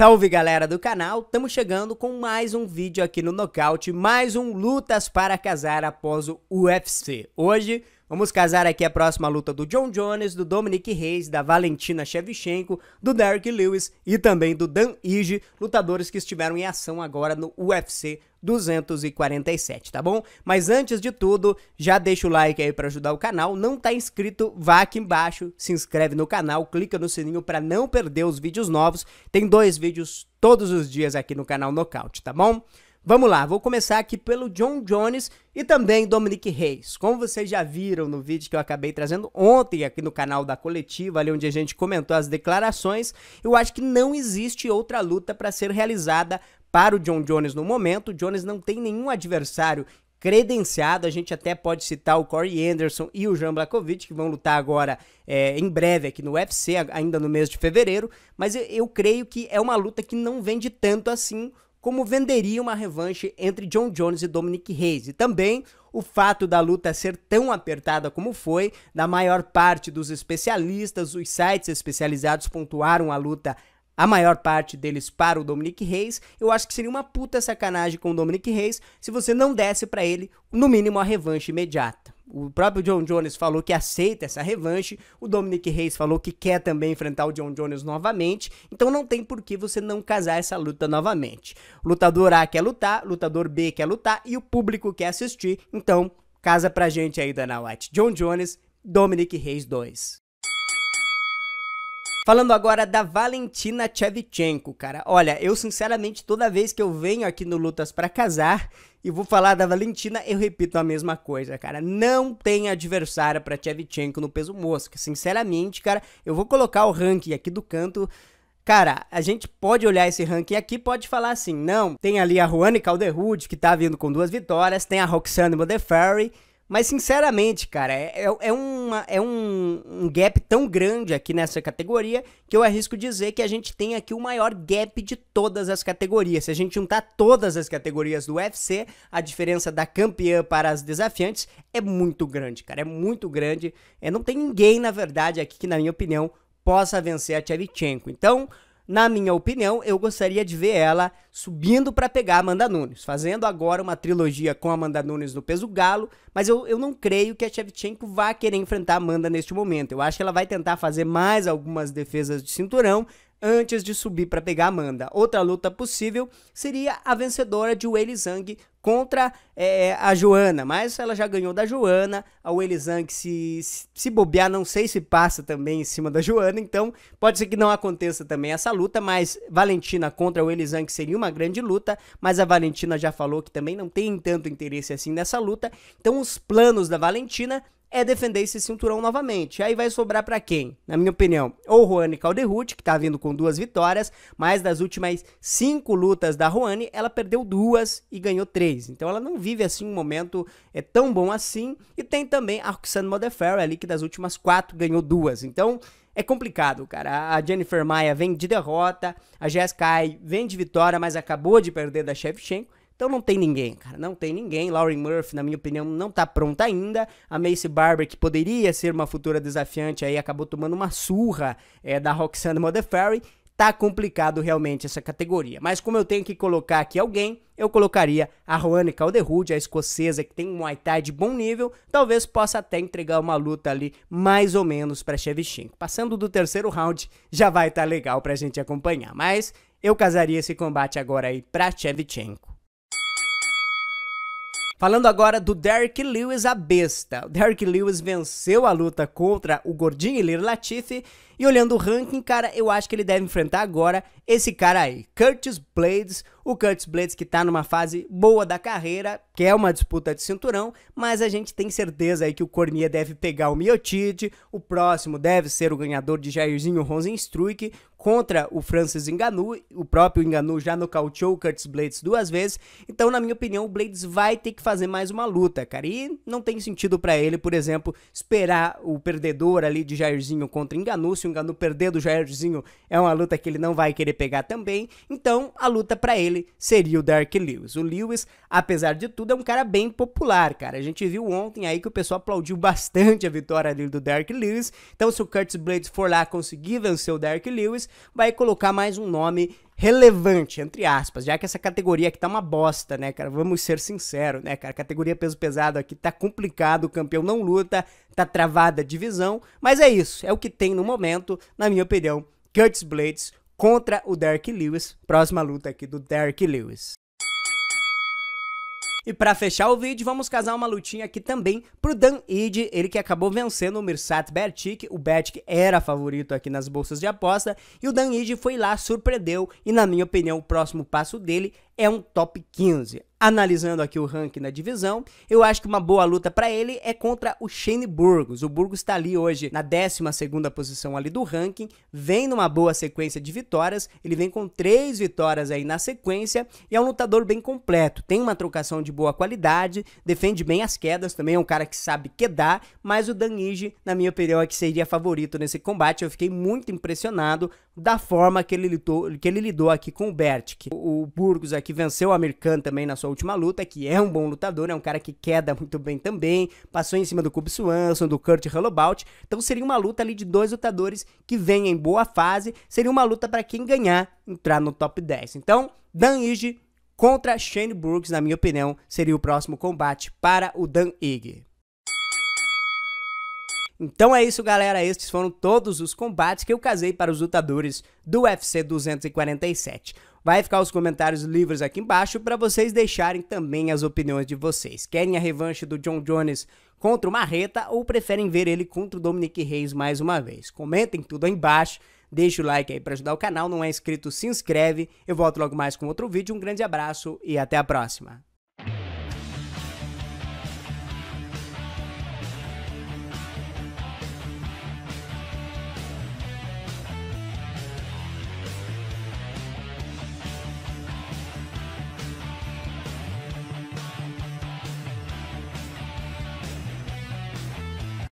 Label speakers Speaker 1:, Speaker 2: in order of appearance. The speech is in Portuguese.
Speaker 1: Salve galera do canal, estamos chegando com mais um vídeo aqui no Nocaute, mais um Lutas para Casar após o UFC. Hoje Vamos casar aqui a próxima luta do John Jones, do Dominic Reis, da Valentina Shevchenko, do Derek Lewis e também do Dan Ige, lutadores que estiveram em ação agora no UFC 247, tá bom? Mas antes de tudo, já deixa o like aí para ajudar o canal. Não tá inscrito? Vá aqui embaixo, se inscreve no canal, clica no sininho para não perder os vídeos novos. Tem dois vídeos todos os dias aqui no canal Nocaute, tá bom? Vamos lá, vou começar aqui pelo John Jones e também Dominic Reis. Como vocês já viram no vídeo que eu acabei trazendo ontem aqui no canal da coletiva, ali onde a gente comentou as declarações, eu acho que não existe outra luta para ser realizada para o John Jones no momento. O Jones não tem nenhum adversário credenciado. A gente até pode citar o Corey Anderson e o Jean Blakovic, que vão lutar agora é, em breve aqui no UFC, ainda no mês de fevereiro. Mas eu, eu creio que é uma luta que não vende tanto assim como venderia uma revanche entre John Jones e Dominic Reyes? E também o fato da luta ser tão apertada como foi, na maior parte dos especialistas, os sites especializados pontuaram a luta a maior parte deles para o Dominic Reis, eu acho que seria uma puta sacanagem com o Dominic Reis se você não desse para ele, no mínimo, a revanche imediata. O próprio John Jones falou que aceita essa revanche, o Dominic Reis falou que quer também enfrentar o John Jones novamente, então não tem por que você não casar essa luta novamente. lutador A quer lutar, lutador B quer lutar e o público quer assistir, então casa pra gente aí, Dana White. John Jones, Dominic Reis 2. Falando agora da Valentina Tchevchenko, cara. Olha, eu sinceramente toda vez que eu venho aqui no Lutas para Casar e vou falar da Valentina, eu repito a mesma coisa, cara. Não tem adversária para Tchevchenko no peso mosca. Sinceramente, cara, eu vou colocar o ranking aqui do canto. Cara, a gente pode olhar esse ranking aqui pode falar assim, não, tem ali a Juane Calderwood, que tá vindo com duas vitórias, tem a Roxane Modafferi, mas, sinceramente, cara, é, é, é, uma, é um, um, gap tão grande aqui nessa categoria que eu arrisco dizer que a gente tem aqui o maior gap de todas as categorias. Se a gente juntar todas as categorias do UFC, a diferença da campeã para as desafiantes é muito grande, cara. É muito grande. É, não tem ninguém, na verdade, aqui que, na minha opinião, possa vencer a Tchevchenko. Então, na minha opinião, eu gostaria de ver ela subindo para pegar Amanda Nunes, fazendo agora uma trilogia com Amanda Nunes no peso galo, mas eu, eu não creio que a Shevchenko vá querer enfrentar Amanda neste momento. Eu acho que ela vai tentar fazer mais algumas defesas de cinturão, antes de subir para pegar Amanda. Outra luta possível seria a vencedora de Weili Zhang contra é, a Joana, mas ela já ganhou da Joana, a Weili Zhang se, se bobear, não sei se passa também em cima da Joana, então pode ser que não aconteça também essa luta, mas Valentina contra a Zhang seria uma grande luta, mas a Valentina já falou que também não tem tanto interesse assim nessa luta, então os planos da Valentina é defender esse cinturão novamente. Aí vai sobrar para quem? Na minha opinião, ou Juane Calderrucci, que tá vindo com duas vitórias, mas das últimas cinco lutas da Juane, ela perdeu duas e ganhou três. Então ela não vive assim um momento é tão bom assim. E tem também a Roxanne Modafferi ali, que das últimas quatro ganhou duas. Então é complicado, cara. A Jennifer Maia vem de derrota, a Jessica Ai vem de vitória, mas acabou de perder da Shevchenko. Então não tem ninguém, cara. Não tem ninguém. Lauren Murphy, na minha opinião, não tá pronta ainda. A Macy Barber, que poderia ser uma futura desafiante, aí acabou tomando uma surra é, da Roxanne Modafferi. Tá complicado realmente essa categoria. Mas como eu tenho que colocar aqui alguém, eu colocaria a Roane Calderwood, a escocesa que tem um Muay Thai de bom nível, talvez possa até entregar uma luta ali mais ou menos para Shevchenko. Passando do terceiro round, já vai estar tá legal pra gente acompanhar, mas eu casaria esse combate agora aí pra Shevchenko. Falando agora do Derek Lewis, a besta. O Derek Lewis venceu a luta contra o gordinho Ilir Latifi. E olhando o ranking, cara, eu acho que ele deve enfrentar agora esse cara aí, Curtis Blades, o Curtis Blades, que está numa fase boa da carreira, que é uma disputa de cinturão, mas a gente tem certeza aí que o Cormier deve pegar o Miotid, o próximo deve ser o ganhador de Jairzinho Rosenstruik contra o Francis Enganu, o próprio Enganu já nocauteou o Curtis Blades duas vezes, então na minha opinião o Blades vai ter que fazer mais uma luta, cara, e não tem sentido para ele, por exemplo, esperar o perdedor ali de Jairzinho contra Enganu, se o Enganu perder do Jairzinho é uma luta que ele não vai querer pegar também, então a luta para ele dele seria o Dark Lewis. O Lewis, apesar de tudo, é um cara bem popular, cara. A gente viu ontem aí que o pessoal aplaudiu bastante a vitória dele do Dark Lewis. Então, se o Curtis Blades for lá conseguir vencer o Dark Lewis, vai colocar mais um nome relevante, entre aspas, já que essa categoria aqui tá uma bosta, né, cara? Vamos ser sinceros, né, cara? A categoria peso pesado aqui tá complicado, o campeão não luta, tá travada a divisão, mas é isso, é o que tem no momento, na minha opinião. Curtis Blades, contra o Derek Lewis. Próxima luta aqui do Derek Lewis. E para fechar o vídeo, vamos casar uma lutinha aqui também pro Dan Ide, ele que acabou vencendo o Mirsat Bertic, o Bertic era favorito aqui nas bolsas de aposta, e o Dan Ide foi lá, surpreendeu, e na minha opinião o próximo passo dele é um top 15 analisando aqui o ranking na divisão, eu acho que uma boa luta para ele é contra o Shane Burgos. O Burgos está ali hoje na 12 posição ali do ranking, vem numa boa sequência de vitórias, ele vem com três vitórias aí na sequência e é um lutador bem completo, tem uma trocação de boa qualidade, defende bem as quedas, também é um cara que sabe quedar, mas o Ige, na minha opinião, é que seria favorito nesse combate. Eu fiquei muito impressionado da forma que ele lidou, que ele lidou aqui com o Bertic. O, o Burgos aqui venceu o americano também na sua última luta, que é um bom lutador, é um cara que queda muito bem também, passou em cima do Cub Swanson, do Kurt Hullebaut, então seria uma luta ali de dois lutadores que vêm em boa fase, seria uma luta para quem ganhar entrar no top 10. Então, Dan Ige contra Shane Burgos, na minha opinião, seria o próximo combate para o Dan Ige. Então é isso, galera. Estes foram todos os combates que eu casei para os lutadores do UFC 247. Vai ficar os comentários livres aqui embaixo para vocês deixarem também as opiniões de vocês. Querem a revanche do John Jones contra o Marreta ou preferem ver ele contra o Dominic Reis mais uma vez? Comentem tudo aí embaixo, deixa o like aí para ajudar o canal, não é inscrito, se inscreve. Eu volto logo mais com outro vídeo, um grande abraço e até a próxima.